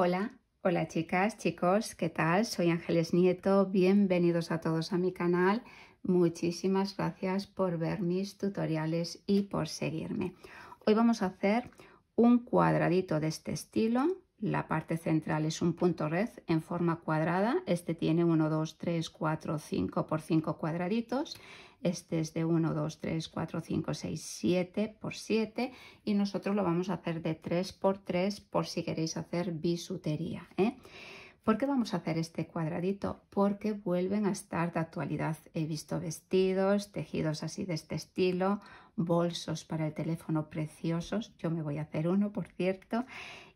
Hola, hola chicas, chicos, ¿qué tal? Soy Ángeles Nieto, bienvenidos a todos a mi canal. Muchísimas gracias por ver mis tutoriales y por seguirme. Hoy vamos a hacer un cuadradito de este estilo la parte central es un punto red en forma cuadrada. Este tiene 1, 2, 3, 4, 5 por 5 cuadraditos. Este es de 1, 2, 3, 4, 5, 6, 7 por 7. Y nosotros lo vamos a hacer de 3 por 3 por si queréis hacer bisutería. ¿eh? ¿Por qué vamos a hacer este cuadradito? Porque vuelven a estar de actualidad. He visto vestidos, tejidos así de este estilo, bolsos para el teléfono preciosos. Yo me voy a hacer uno, por cierto.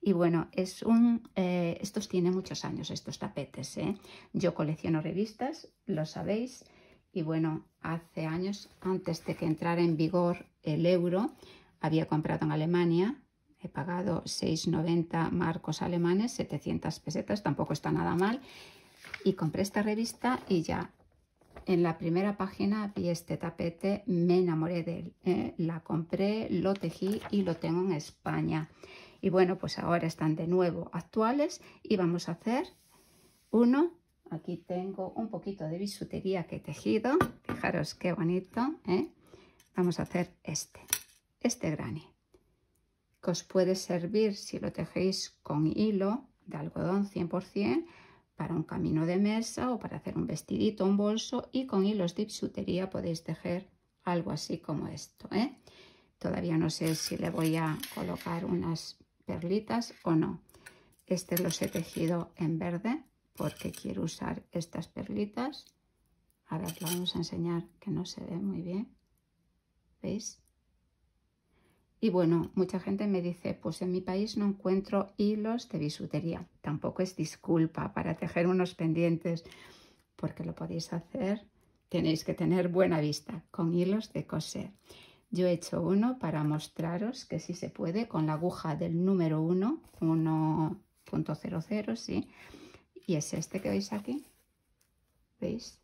Y bueno, es un, eh, estos tienen muchos años, estos tapetes. ¿eh? Yo colecciono revistas, lo sabéis. Y bueno, hace años, antes de que entrara en vigor el euro, había comprado en Alemania He pagado 6,90 marcos alemanes, 700 pesetas, tampoco está nada mal. Y compré esta revista y ya en la primera página vi este tapete, me enamoré de él. ¿eh? la compré, lo tejí y lo tengo en España. Y bueno, pues ahora están de nuevo actuales y vamos a hacer uno. Aquí tengo un poquito de bisutería que he tejido. Fijaros qué bonito. ¿eh? Vamos a hacer este, este granny os puede servir si lo tejéis con hilo de algodón 100% para un camino de mesa o para hacer un vestidito, un bolso y con hilos de bisutería podéis tejer algo así como esto. ¿eh? Todavía no sé si le voy a colocar unas perlitas o no. Este los he tejido en verde porque quiero usar estas perlitas. A ver, vamos a enseñar que no se ve muy bien. ¿Veis? Y bueno, mucha gente me dice, pues en mi país no encuentro hilos de bisutería. Tampoco es disculpa para tejer unos pendientes, porque lo podéis hacer. Tenéis que tener buena vista con hilos de coser. Yo he hecho uno para mostraros que sí se puede con la aguja del número 1, 1.00, sí. Y es este que veis aquí. ¿Veis?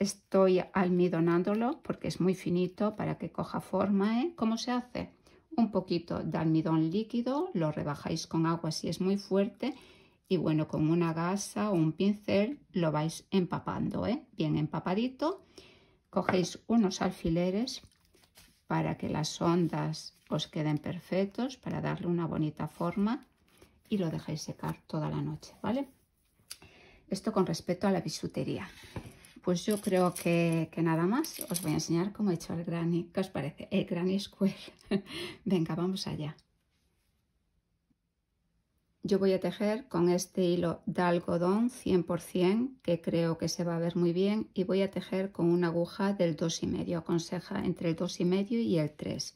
Estoy almidonándolo porque es muy finito para que coja forma. ¿eh? ¿Cómo se hace? Un poquito de almidón líquido, lo rebajáis con agua si es muy fuerte y bueno, con una gasa o un pincel lo vais empapando, ¿eh? bien empapadito. Cogéis unos alfileres para que las ondas os queden perfectos, para darle una bonita forma y lo dejáis secar toda la noche, ¿vale? Esto con respecto a la bisutería. Pues yo creo que, nada más. Os voy a enseñar cómo he hecho el granny. ¿Qué os parece? El granny square. Venga, vamos allá. Yo voy a tejer con este hilo de algodón 100% que creo que se va a ver muy bien y voy a tejer con una aguja del 2,5. Aconseja entre el 2,5 y el 3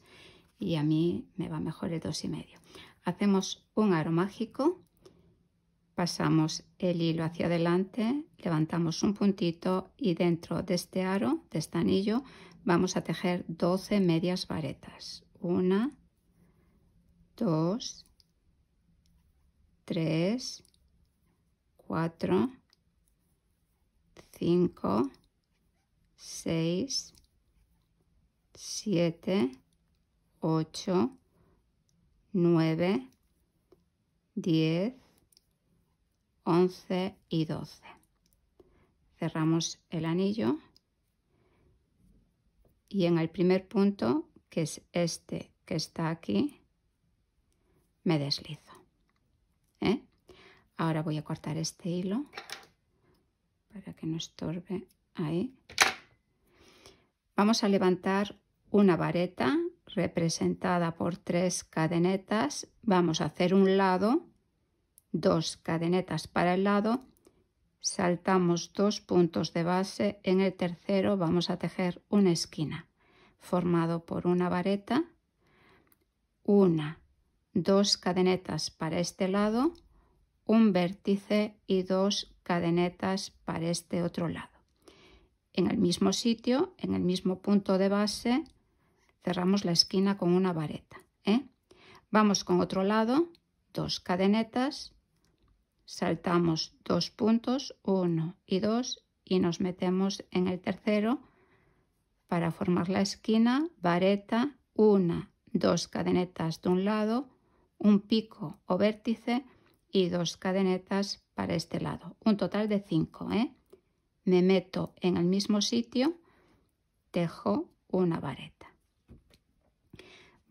y a mí me va mejor el 2,5. Hacemos un aro mágico Pasamos el hilo hacia adelante, levantamos un puntito y dentro de este aro, de este anillo, vamos a tejer 12 medias varetas. 1, 2, 3, 4, 5, 6, 7, 8, 9, 10, 11 y 12. Cerramos el anillo y en el primer punto, que es este que está aquí, me deslizo. ¿eh? Ahora voy a cortar este hilo para que no estorbe ahí. Vamos a levantar una vareta representada por tres cadenetas. Vamos a hacer un lado dos cadenetas para el lado, saltamos dos puntos de base, en el tercero vamos a tejer una esquina formado por una vareta, una, dos cadenetas para este lado, un vértice y dos cadenetas para este otro lado. En el mismo sitio, en el mismo punto de base, cerramos la esquina con una vareta. ¿eh? Vamos con otro lado, dos cadenetas, saltamos dos puntos, uno y dos, y nos metemos en el tercero para formar la esquina, vareta, una, dos cadenetas de un lado, un pico o vértice y dos cadenetas para este lado. Un total de cinco. ¿eh? Me meto en el mismo sitio, tejo una vareta.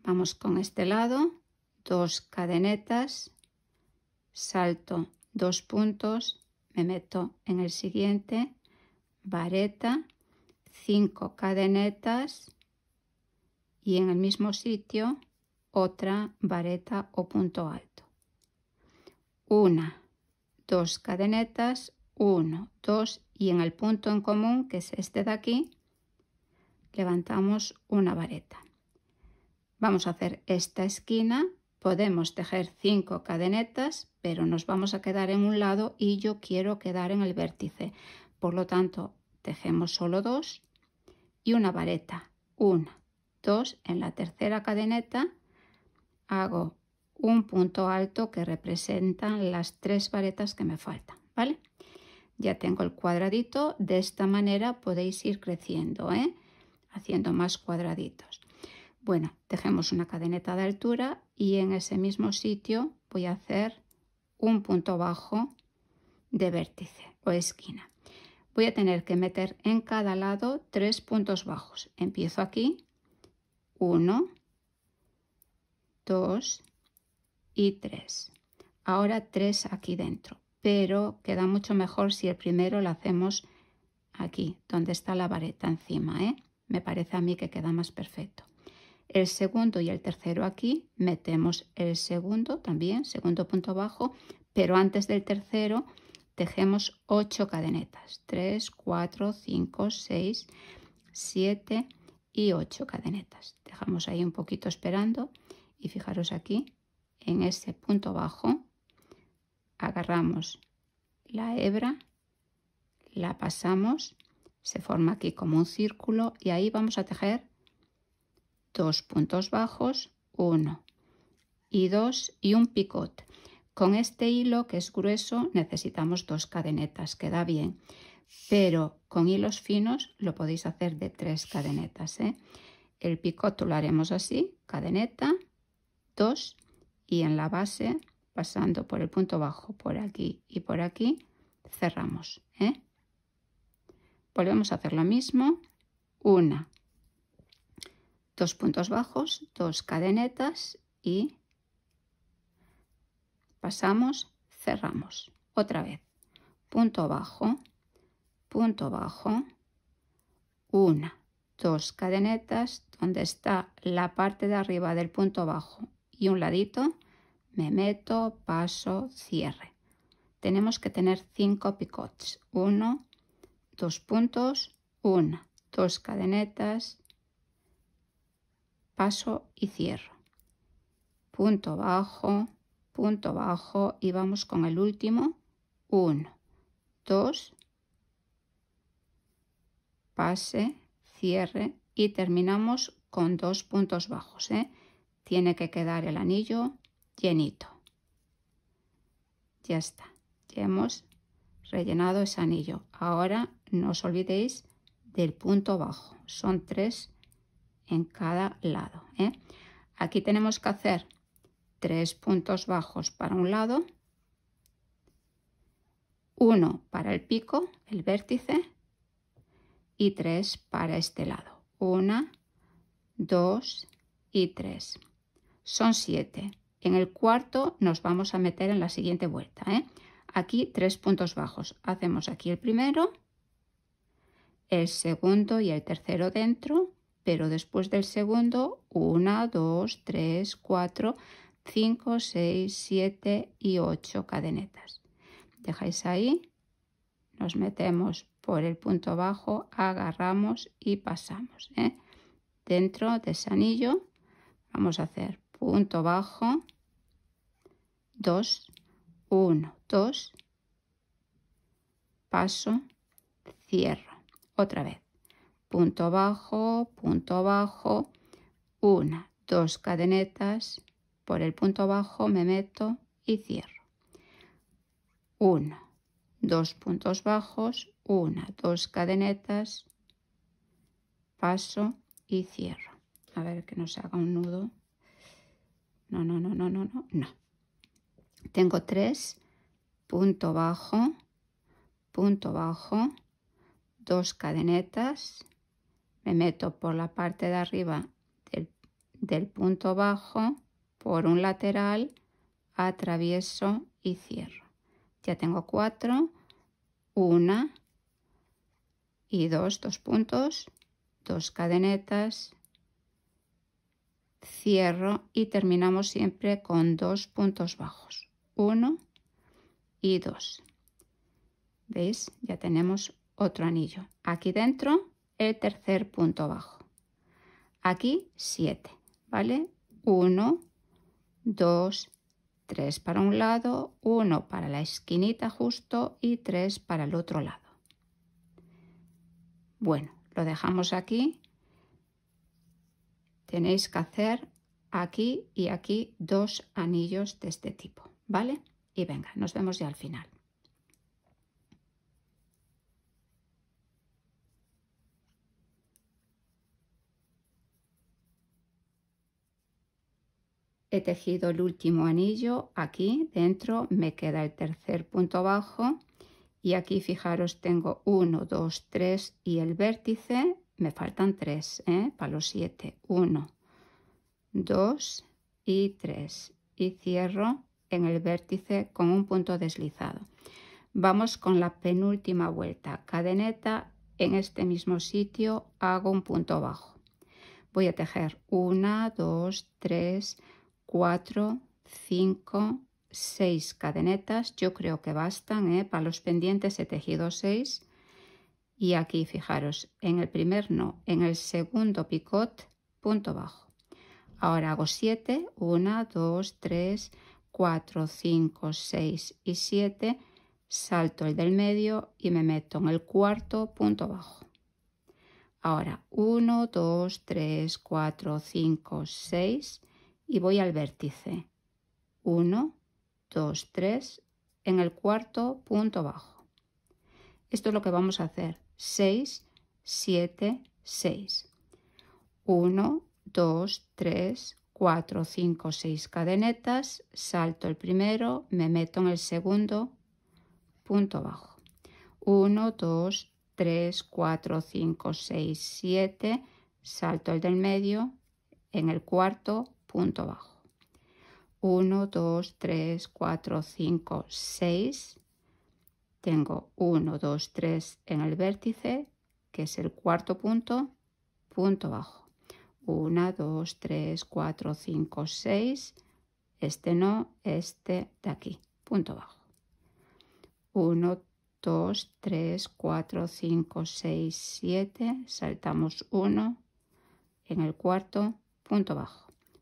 Vamos con este lado, dos cadenetas, salto dos puntos, me meto en el siguiente, vareta, cinco cadenetas y en el mismo sitio otra vareta o punto alto. Una, dos cadenetas, uno dos y en el punto en común, que es este de aquí, levantamos una vareta. Vamos a hacer esta esquina Podemos tejer cinco cadenetas, pero nos vamos a quedar en un lado y yo quiero quedar en el vértice. Por lo tanto, tejemos solo dos y una vareta. 1, 2, en la tercera cadeneta hago un punto alto que representan las tres varetas que me faltan, ¿vale? Ya tengo el cuadradito, de esta manera podéis ir creciendo, ¿eh? Haciendo más cuadraditos. Bueno, dejemos una cadeneta de altura y en ese mismo sitio voy a hacer un punto bajo de vértice o esquina. Voy a tener que meter en cada lado tres puntos bajos. Empiezo aquí, uno, dos y tres. Ahora tres aquí dentro, pero queda mucho mejor si el primero lo hacemos aquí, donde está la vareta encima. ¿eh? Me parece a mí que queda más perfecto el segundo y el tercero aquí, metemos el segundo también, segundo punto bajo, pero antes del tercero tejemos ocho cadenetas, 3, 4, 5, 6, 7 y 8 cadenetas. Dejamos ahí un poquito esperando y fijaros aquí, en ese punto bajo, agarramos la hebra, la pasamos, se forma aquí como un círculo y ahí vamos a tejer dos puntos bajos, uno y dos y un picot. Con este hilo que es grueso necesitamos dos cadenetas, queda bien, pero con hilos finos lo podéis hacer de tres cadenetas. ¿eh? El picot lo haremos así, cadeneta, dos y en la base, pasando por el punto bajo, por aquí y por aquí, cerramos. ¿eh? Volvemos a hacer lo mismo, una, dos puntos bajos, dos cadenetas y pasamos, cerramos. Otra vez, punto bajo, punto bajo, una, dos cadenetas donde está la parte de arriba del punto bajo y un ladito, me meto, paso, cierre. Tenemos que tener cinco picots, uno, dos puntos, una, dos cadenetas, paso y cierro. Punto bajo, punto bajo y vamos con el último. 1, 2, pase, cierre y terminamos con dos puntos bajos. ¿eh? Tiene que quedar el anillo llenito. Ya está, ya hemos rellenado ese anillo. Ahora no os olvidéis del punto bajo. Son tres en cada lado. ¿eh? Aquí tenemos que hacer tres puntos bajos para un lado, uno para el pico, el vértice, y tres para este lado. Una, dos y tres. Son siete. En el cuarto nos vamos a meter en la siguiente vuelta. ¿eh? Aquí tres puntos bajos. Hacemos aquí el primero, el segundo y el tercero dentro, pero después del segundo 1, 2, 3, 4, 5, 6, 7 y 8 cadenetas. Dejáis ahí, nos metemos por el punto bajo, agarramos y pasamos. ¿eh? Dentro de ese anillo vamos a hacer punto bajo, 2, 1, 2, paso, cierro. Otra vez punto bajo, punto bajo, una, dos cadenetas, por el punto bajo me meto y cierro. Uno, dos puntos bajos, una, dos cadenetas, paso y cierro. A ver que no se haga un nudo. No, no, no, no, no, no, no. Tengo tres, punto bajo, punto bajo, dos cadenetas, me meto por la parte de arriba del, punto bajo, por un lateral, atravieso y cierro. Ya tengo cuatro, una y dos, dos puntos, dos cadenetas, cierro y terminamos siempre con dos puntos bajos, uno y dos. ¿Veis? Ya tenemos otro anillo. Aquí dentro tercer punto bajo. Aquí 7, ¿vale? 1, 2, 3 para un lado, 1 para la esquinita justo y 3 para el otro lado. Bueno, lo dejamos aquí. Tenéis que hacer aquí y aquí dos anillos de este tipo, ¿vale? Y venga, nos vemos ya al final. he tejido el último anillo aquí dentro me queda el tercer punto bajo y aquí fijaros tengo 1 2 3 y el vértice me faltan 3 ¿eh? para los 7 1 2 y 3 y cierro en el vértice con un punto deslizado vamos con la penúltima vuelta cadeneta en este mismo sitio hago un punto bajo voy a tejer 1 2 3 4, 5, 6 cadenetas. Yo creo que bastan ¿eh? para los pendientes he tejido 6. Y aquí fijaros, en el primer no, en el segundo picot, punto bajo. Ahora hago 7, 1, 2, 3, 4, 5, 6 y 7. Salto el del medio y me meto en el cuarto punto bajo. Ahora 1, 2, 3, 4, 5, 6 y voy al vértice. 1, 2, 3, en el cuarto punto bajo. Esto es lo que vamos a hacer. 6, 7, 6. 1, 2, 3, 4, 5, 6 cadenetas, salto el primero, me meto en el segundo, punto bajo. 1, 2, 3, 4, 5, 6, 7, salto el del medio, en el cuarto, punto bajo. 1, 2, 3, 4, 5, 6. Tengo 1, 2, 3 en el vértice, que es el cuarto punto, punto bajo. 1, 2, 3, 4, 5, 6. Este no, este de aquí, punto bajo. 1, 2, 3, 4, 5, 6, 7. Saltamos 1 en el cuarto, punto bajo.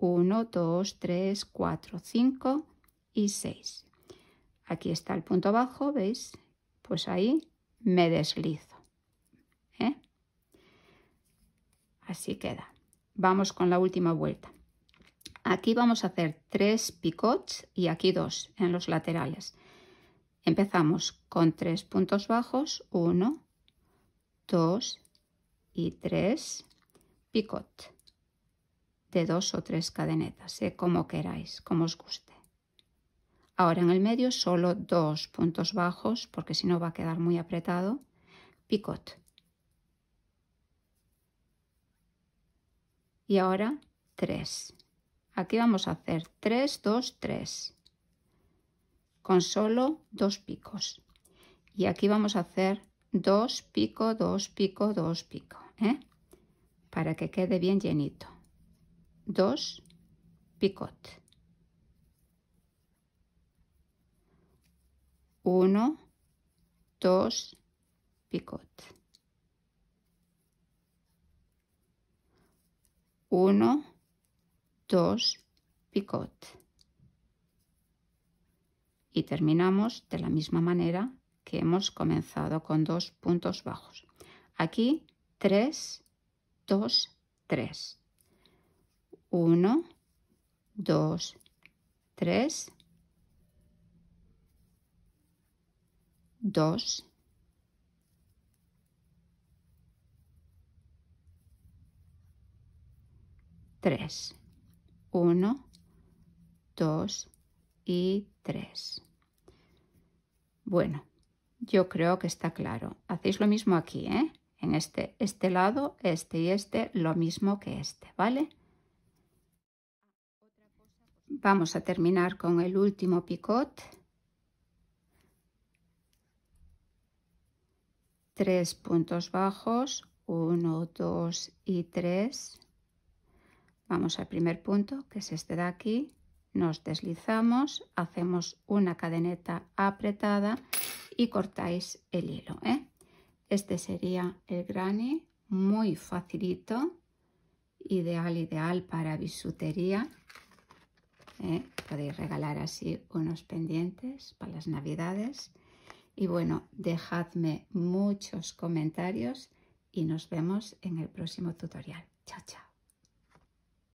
1, 2, 3, 4, 5 y 6. Aquí está el punto bajo, ¿veis? Pues ahí me deslizo. ¿eh? Así queda. Vamos con la última vuelta. Aquí vamos a hacer 3 picots y aquí 2 en los laterales. Empezamos con 3 puntos bajos, 1, 2 y 3, picot de dos o tres cadenetas, eh, como queráis, como os guste. Ahora en el medio solo dos puntos bajos, porque si no va a quedar muy apretado, picot. Y ahora tres. Aquí vamos a hacer tres dos tres con solo dos picos. Y aquí vamos a hacer dos pico, dos pico, dos pico, ¿eh? para que quede bien llenito. 2 picot 1 2 picot 1 2 picot y terminamos de la misma manera que hemos comenzado con dos puntos bajos aquí 3 2 3 1, 2, 3, 2, 3, 1, 2 y 3. Bueno, yo creo que está claro. Hacéis lo mismo aquí, ¿eh? En este, este lado, este y este, lo mismo que este, ¿vale? vamos a terminar con el último picot. Tres puntos bajos, 1, 2 y 3. Vamos al primer punto, que es este de aquí. Nos deslizamos, hacemos una cadeneta apretada y cortáis el hilo. ¿eh? Este sería el granny, muy facilito, ideal, ideal para bisutería. ¿eh? podéis regalar así unos pendientes para las navidades y bueno dejadme muchos comentarios y nos vemos en el próximo tutorial chao chao